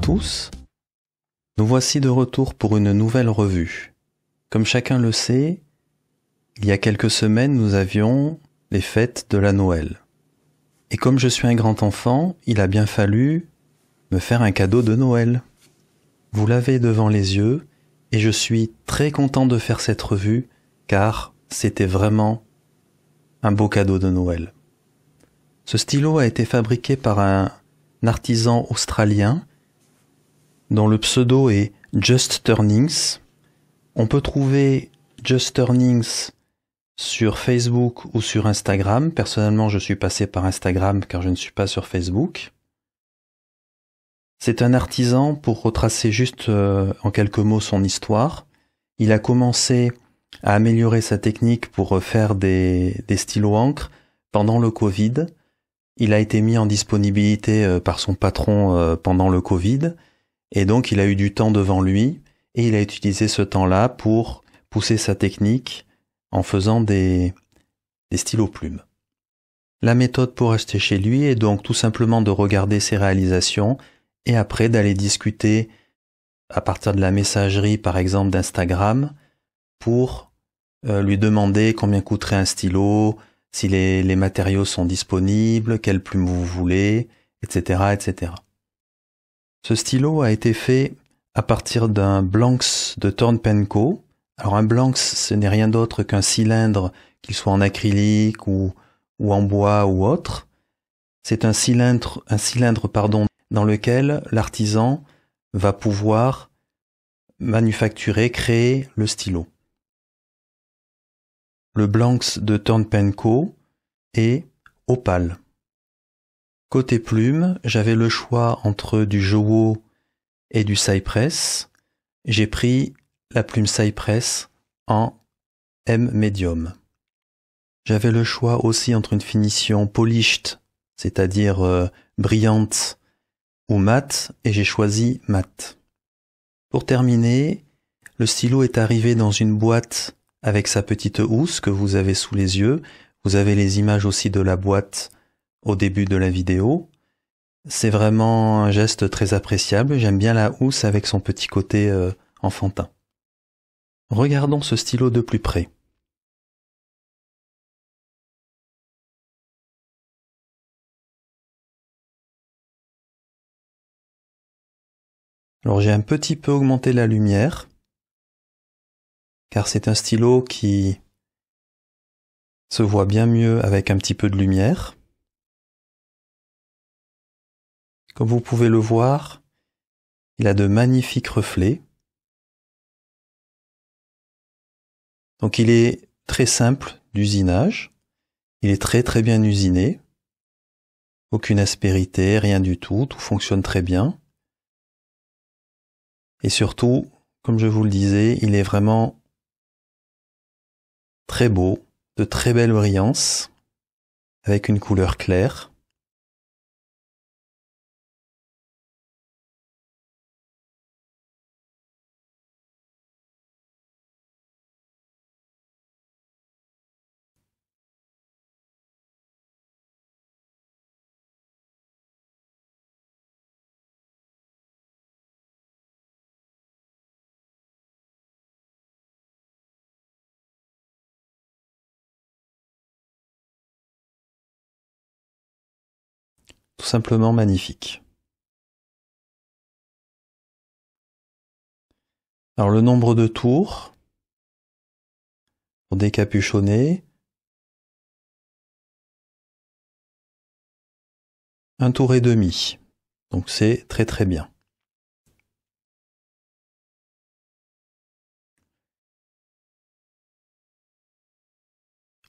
tous. Nous voici de retour pour une nouvelle revue. Comme chacun le sait, il y a quelques semaines nous avions les fêtes de la Noël. Et comme je suis un grand enfant, il a bien fallu me faire un cadeau de Noël. Vous l'avez devant les yeux, et je suis très content de faire cette revue, car c'était vraiment un beau cadeau de Noël. Ce stylo a été fabriqué par un artisan australien dont le pseudo est Just Turnings. On peut trouver Just Turnings sur Facebook ou sur Instagram. Personnellement, je suis passé par Instagram car je ne suis pas sur Facebook. C'est un artisan pour retracer juste euh, en quelques mots son histoire. Il a commencé à améliorer sa technique pour euh, faire des, des stylos encre pendant le Covid. Il a été mis en disponibilité euh, par son patron pendant le Covid et donc il a eu du temps devant lui et il a utilisé ce temps-là pour pousser sa technique en faisant des, des stylos plumes. La méthode pour rester chez lui est donc tout simplement de regarder ses réalisations et après d'aller discuter à partir de la messagerie par exemple d'Instagram pour euh, lui demander combien coûterait un stylo, si les, les matériaux sont disponibles, quelle plume vous voulez, etc. etc. Ce stylo a été fait à partir d'un Blanks de Tornpenco. Alors un Blanks, ce n'est rien d'autre qu'un cylindre, qu'il soit en acrylique ou, en bois ou autre. C'est un cylindre, un cylindre pardon, dans lequel l'artisan va pouvoir manufacturer, créer le stylo. Le Blanks de Tornpenco est opale. Côté plume, j'avais le choix entre du Jowo et du Cypress. J'ai pris la plume Cypress en M Medium. J'avais le choix aussi entre une finition polished, c'est-à-dire euh, brillante ou Matte, et j'ai choisi Matte. Pour terminer, le stylo est arrivé dans une boîte avec sa petite housse que vous avez sous les yeux. Vous avez les images aussi de la boîte au début de la vidéo. C'est vraiment un geste très appréciable, j'aime bien la housse avec son petit côté euh, enfantin. Regardons ce stylo de plus près. Alors j'ai un petit peu augmenté la lumière, car c'est un stylo qui se voit bien mieux avec un petit peu de lumière. Comme vous pouvez le voir, il a de magnifiques reflets. Donc il est très simple d'usinage. Il est très très bien usiné. Aucune aspérité, rien du tout. Tout fonctionne très bien. Et surtout, comme je vous le disais, il est vraiment très beau, de très belle brillance, avec une couleur claire. Tout simplement magnifique. Alors le nombre de tours pour décapuchonner. Un tour et demi. Donc c'est très très bien.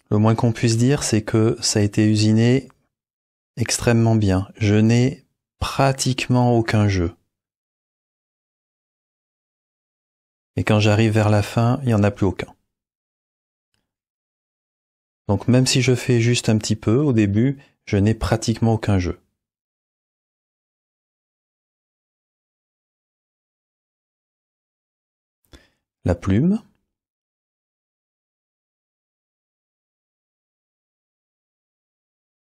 Le moins qu'on puisse dire, c'est que ça a été usiné extrêmement bien. Je n'ai pratiquement aucun jeu. Et quand j'arrive vers la fin, il n'y en a plus aucun. Donc même si je fais juste un petit peu au début, je n'ai pratiquement aucun jeu. La plume.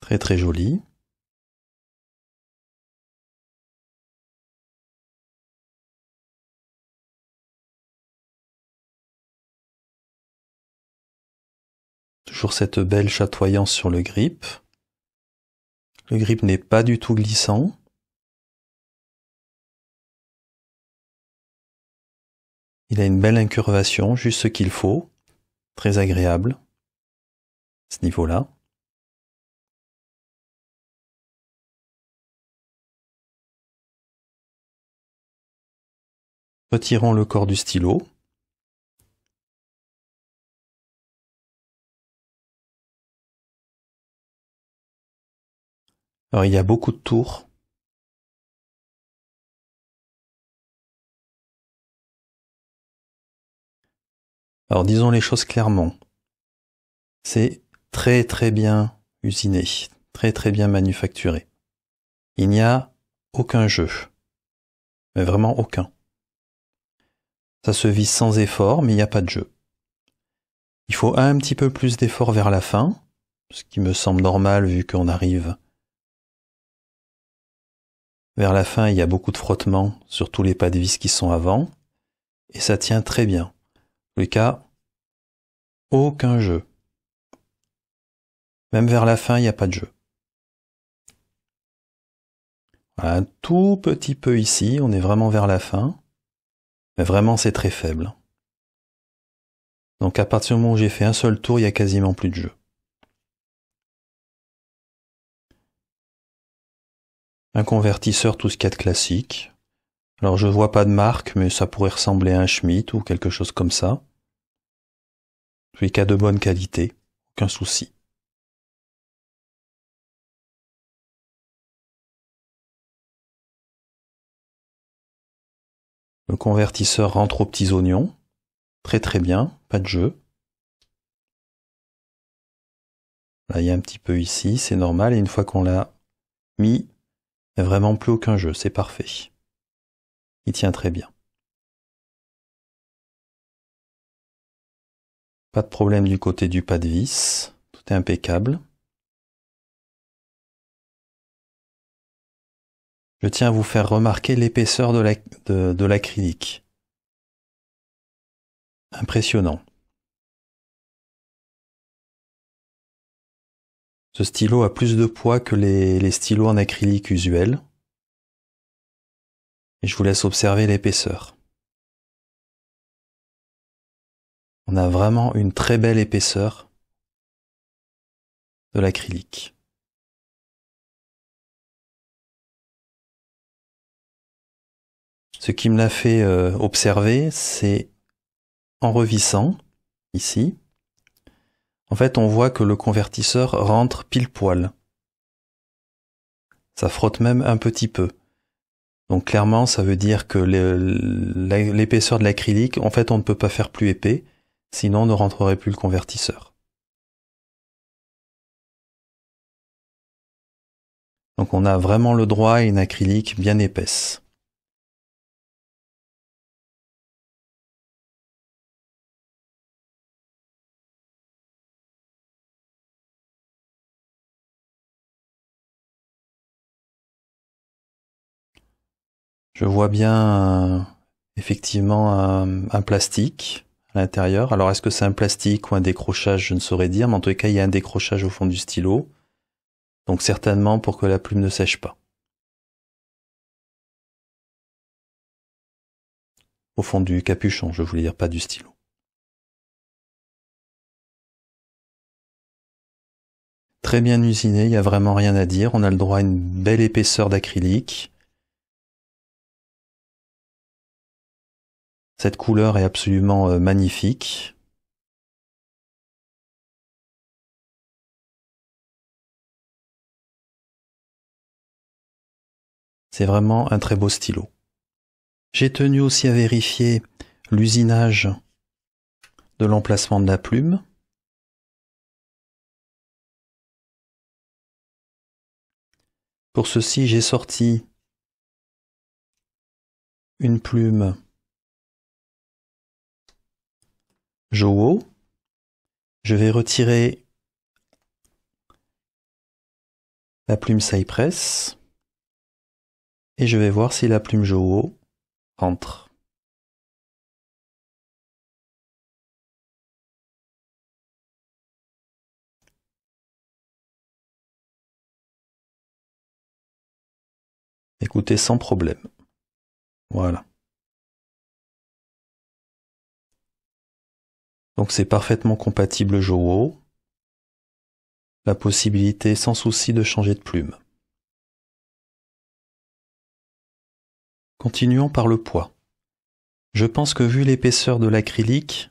Très très jolie. Toujours cette belle chatoyance sur le grip. Le grip n'est pas du tout glissant. Il a une belle incurvation, juste ce qu'il faut. Très agréable. ce niveau-là. Retirons le corps du stylo. Alors il y a beaucoup de tours. Alors disons les choses clairement. C'est très très bien usiné, très très bien manufacturé. Il n'y a aucun jeu, mais vraiment aucun. Ça se vit sans effort, mais il n'y a pas de jeu. Il faut un petit peu plus d'effort vers la fin, ce qui me semble normal vu qu'on arrive vers la fin, il y a beaucoup de frottement sur tous les pas de vis qui sont avant, et ça tient très bien. le cas, aucun jeu. Même vers la fin, il n'y a pas de jeu. un tout petit peu ici, on est vraiment vers la fin, mais vraiment c'est très faible. Donc à partir du moment où j'ai fait un seul tour, il n'y a quasiment plus de jeu. Un convertisseur tout de classique. Alors je vois pas de marque, mais ça pourrait ressembler à un Schmitt ou quelque chose comme ça. Celui qui a de bonne qualité, aucun souci. Le convertisseur rentre aux petits oignons. Très très bien, pas de jeu. Là, il y a un petit peu ici, c'est normal. Et une fois qu'on l'a mis, Vraiment plus aucun jeu, c'est parfait. Il tient très bien. Pas de problème du côté du pas de vis, tout est impeccable. Je tiens à vous faire remarquer l'épaisseur de l'acrylique. Impressionnant. Ce stylo a plus de poids que les, stylos en acrylique usuels. Et je vous laisse observer l'épaisseur. On a vraiment une très belle épaisseur de l'acrylique. Ce qui me l'a fait euh, observer, c'est en revissant ici, en fait, on voit que le convertisseur rentre pile poil. Ça frotte même un petit peu. Donc clairement, ça veut dire que l'épaisseur de l'acrylique, en fait, on ne peut pas faire plus épais, sinon on ne rentrerait plus le convertisseur. Donc on a vraiment le droit à une acrylique bien épaisse. Je vois bien euh, effectivement un, plastique à l'intérieur. Alors est-ce que c'est un plastique ou un décrochage, je ne saurais dire, mais en tout cas il y a un décrochage au fond du stylo. Donc certainement pour que la plume ne sèche pas. Au fond du capuchon, je voulais dire pas du stylo. Très bien usiné, il n'y a vraiment rien à dire. On a le droit à une belle épaisseur d'acrylique Cette couleur est absolument euh, magnifique. C'est vraiment un très beau stylo. J'ai tenu aussi à vérifier l'usinage de l'emplacement de la plume. Pour ceci, j'ai sorti une plume Je vais retirer la plume Cypress et je vais voir si la plume Joho entre. Écoutez sans problème. Voilà. Donc c'est parfaitement compatible Joho, La possibilité sans souci de changer de plume. Continuons par le poids. Je pense que vu l'épaisseur de l'acrylique,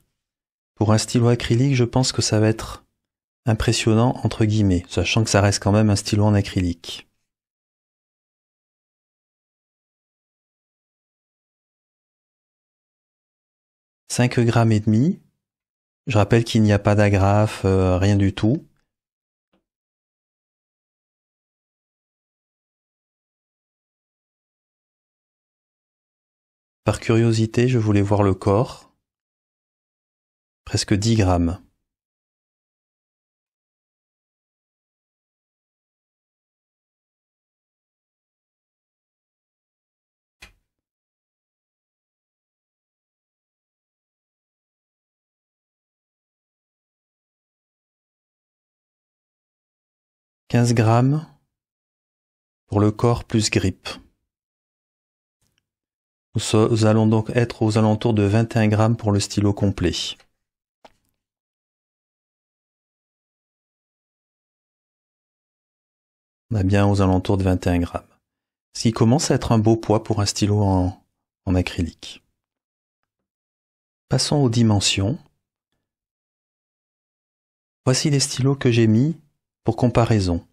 pour un stylo acrylique, je pense que ça va être impressionnant entre guillemets, sachant que ça reste quand même un stylo en acrylique. Cinq grammes et demi, je rappelle qu'il n'y a pas d'agrafe, euh, rien du tout. Par curiosité, je voulais voir le corps. Presque 10 grammes. 15 grammes pour le corps plus grippe. Nous allons donc être aux alentours de 21 grammes pour le stylo complet. On a bien aux alentours de 21 grammes. Ce qui commence à être un beau poids pour un stylo en, en acrylique. Passons aux dimensions. Voici les stylos que j'ai mis pour comparaison,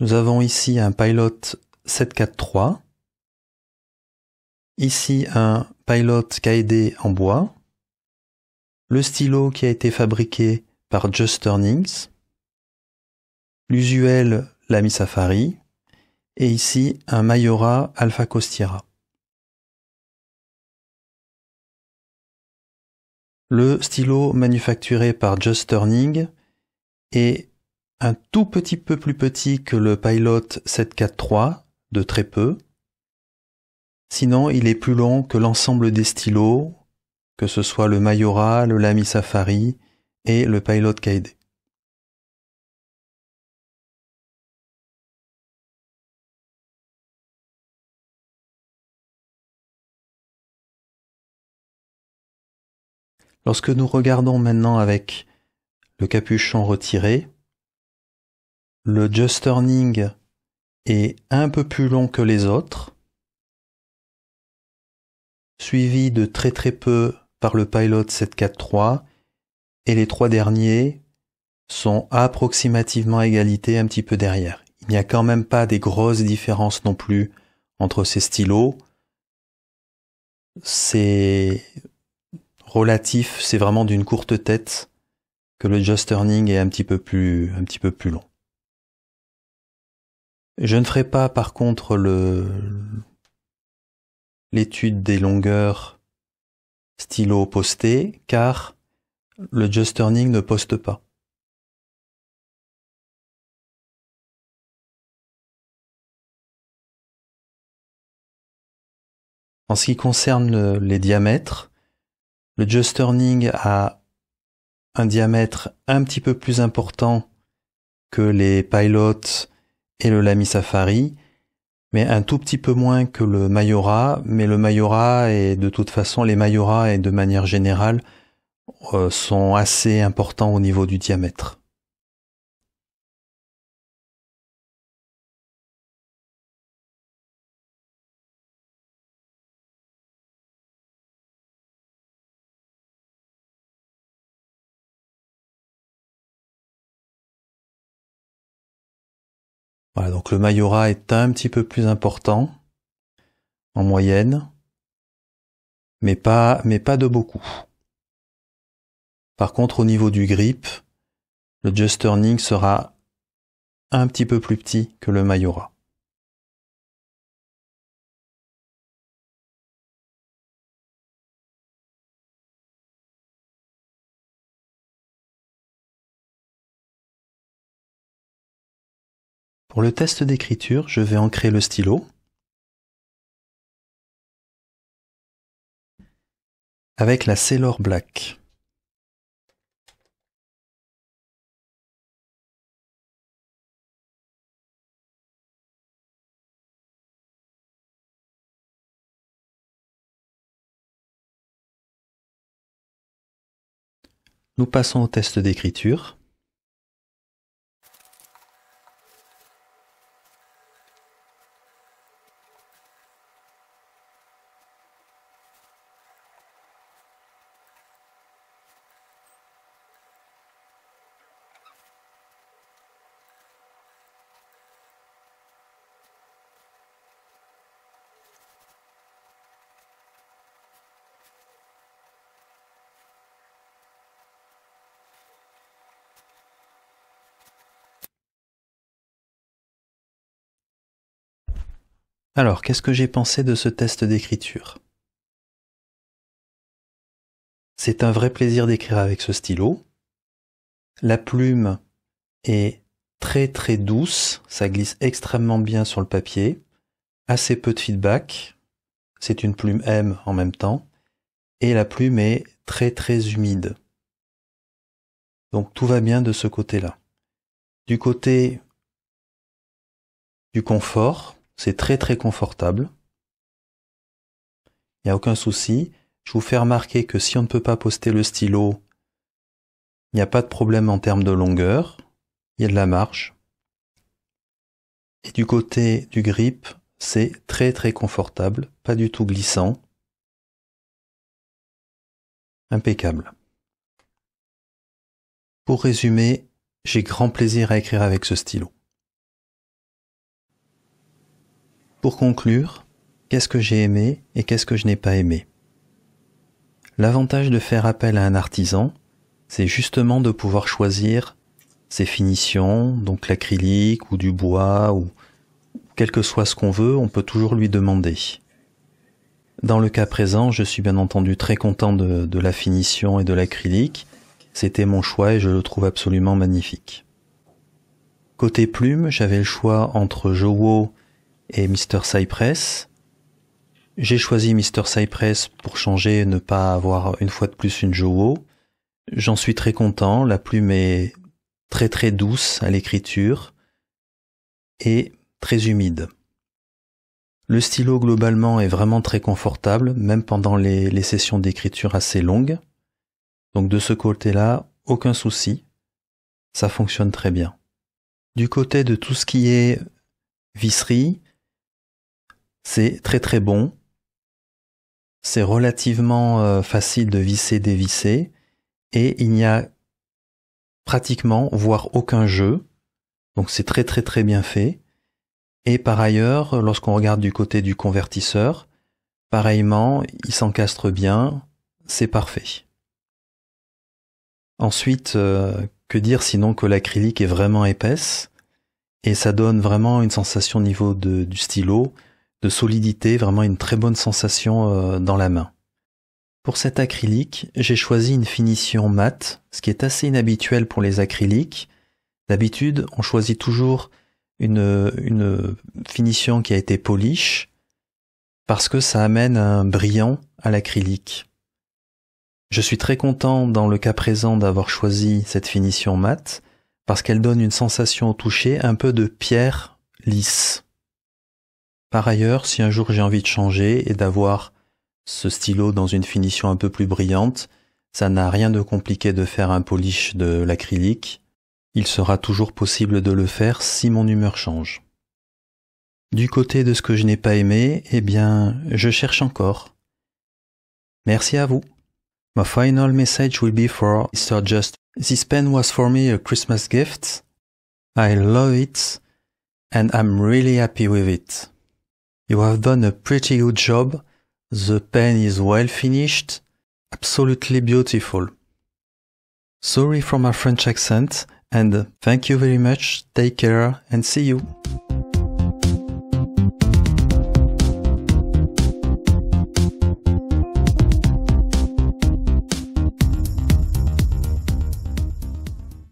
nous avons ici un Pilot 743, ici un Pilot KD e en bois, le stylo qui a été fabriqué par Just Turnings, l'usuel Lamy Safari, et ici un Mayora Alpha Costiera. Le stylo manufacturé par Just Turning est un tout petit peu plus petit que le Pilot 743, de très peu. Sinon, il est plus long que l'ensemble des stylos, que ce soit le Mayora, le Lamy Safari et le Pilot KD. Lorsque nous regardons maintenant avec le capuchon retiré, le just turning est un peu plus long que les autres, suivi de très très peu par le pilot 743 et les trois derniers sont approximativement égalités égalité un petit peu derrière. Il n'y a quand même pas des grosses différences non plus entre ces stylos. C'est relatif, c'est vraiment d'une courte tête que le just turning est un petit peu plus un petit peu plus long. Je ne ferai pas par contre le l'étude des longueurs stylo posté car le just turning ne poste pas. En ce qui concerne les diamètres, le just turning a un diamètre un petit peu plus important que les pilotes et le Lamy Safari, mais un tout petit peu moins que le Mayora, mais le Mayora et de toute façon les Mayora et de manière générale euh, sont assez importants au niveau du diamètre. le Mayora est un petit peu plus important en moyenne, mais pas, mais pas de beaucoup. Par contre, au niveau du grip, le Just Turning sera un petit peu plus petit que le Mayora. Pour le test d'écriture, je vais ancrer le stylo avec la Sailor Black. Nous passons au test d'écriture. Alors, qu'est-ce que j'ai pensé de ce test d'écriture C'est un vrai plaisir d'écrire avec ce stylo. La plume est très très douce, ça glisse extrêmement bien sur le papier, assez peu de feedback, c'est une plume M en même temps, et la plume est très très humide. Donc tout va bien de ce côté-là. Du côté du confort, c'est très très confortable. Il n'y a aucun souci. Je vous fais remarquer que si on ne peut pas poster le stylo, il n'y a pas de problème en termes de longueur. Il y a de la marge. Et du côté du grip, c'est très très confortable, pas du tout glissant. Impeccable. Pour résumer, j'ai grand plaisir à écrire avec ce stylo. Pour conclure, qu'est-ce que j'ai aimé et qu'est-ce que je n'ai pas aimé L'avantage de faire appel à un artisan, c'est justement de pouvoir choisir ses finitions, donc l'acrylique ou du bois ou quel que soit ce qu'on veut, on peut toujours lui demander. Dans le cas présent, je suis bien entendu très content de, la finition et de l'acrylique. C'était mon choix et je le trouve absolument magnifique. Côté plume, j'avais le choix entre Jowo et Mr. Cypress. J'ai choisi Mr. Cypress pour changer et ne pas avoir une fois de plus une Joho. J'en suis très content, la plume est très très douce à l'écriture et très humide. Le stylo globalement est vraiment très confortable, même pendant les, les sessions d'écriture assez longues. Donc de ce côté-là, aucun souci, ça fonctionne très bien. Du côté de tout ce qui est visserie, c'est très très bon. C'est relativement euh, facile de visser, dévisser. Et il n'y a pratiquement, voire aucun jeu. Donc c'est très très très bien fait. Et par ailleurs, lorsqu'on regarde du côté du convertisseur, pareillement, il s'encastre bien, c'est parfait. Ensuite, euh, que dire sinon que l'acrylique est vraiment épaisse et ça donne vraiment une sensation niveau de, du stylo de solidité, vraiment une très bonne sensation euh, dans la main. Pour cet acrylique, j'ai choisi une finition mate, ce qui est assez inhabituel pour les acryliques. D'habitude, on choisit toujours une, finition qui a été polish, parce que ça amène un brillant à l'acrylique. Je suis très content dans le cas présent d'avoir choisi cette finition mate, parce qu'elle donne une sensation au toucher un peu de pierre lisse. Par ailleurs, si un jour j'ai envie de changer et d'avoir ce stylo dans une finition un peu plus brillante, ça n'a rien de compliqué de faire un polish de l'acrylique. Il sera toujours possible de le faire si mon humeur change. Du côté de ce que je n'ai pas aimé, eh bien, je cherche encore. Merci à vous. My final message will be for Mr. Just. This pen was for me a Christmas gift. I love it and I'm really happy with it. You have done a pretty good job. The pen is well finished. Absolutely beautiful. Sorry for my French accent and thank you very much. Take care and see you.